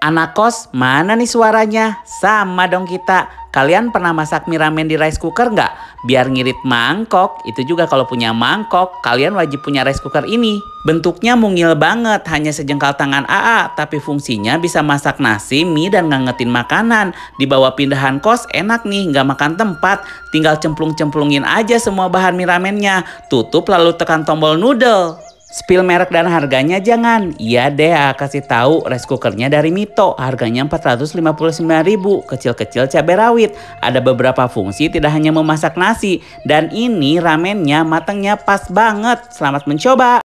Anak kos, mana nih suaranya? Sama dong kita. Kalian pernah masak mie ramen di rice cooker nggak? Biar ngirit mangkok, itu juga kalau punya mangkok, kalian wajib punya rice cooker ini. Bentuknya mungil banget, hanya sejengkal tangan AA, tapi fungsinya bisa masak nasi, mie, dan ngangetin makanan. Di bawah pindahan kos, enak nih, nggak makan tempat. Tinggal cemplung-cemplungin aja semua bahan mie ramennya. Tutup lalu tekan tombol noodle. Spill merek dan harganya jangan. Iya deh, ah, kasih tahu rice cookernya dari Mito. Harganya empat ratus lima puluh sembilan ribu. kecil-kecil cabai rawit. Ada beberapa fungsi tidak hanya memasak nasi dan ini ramennya matangnya pas banget. Selamat mencoba.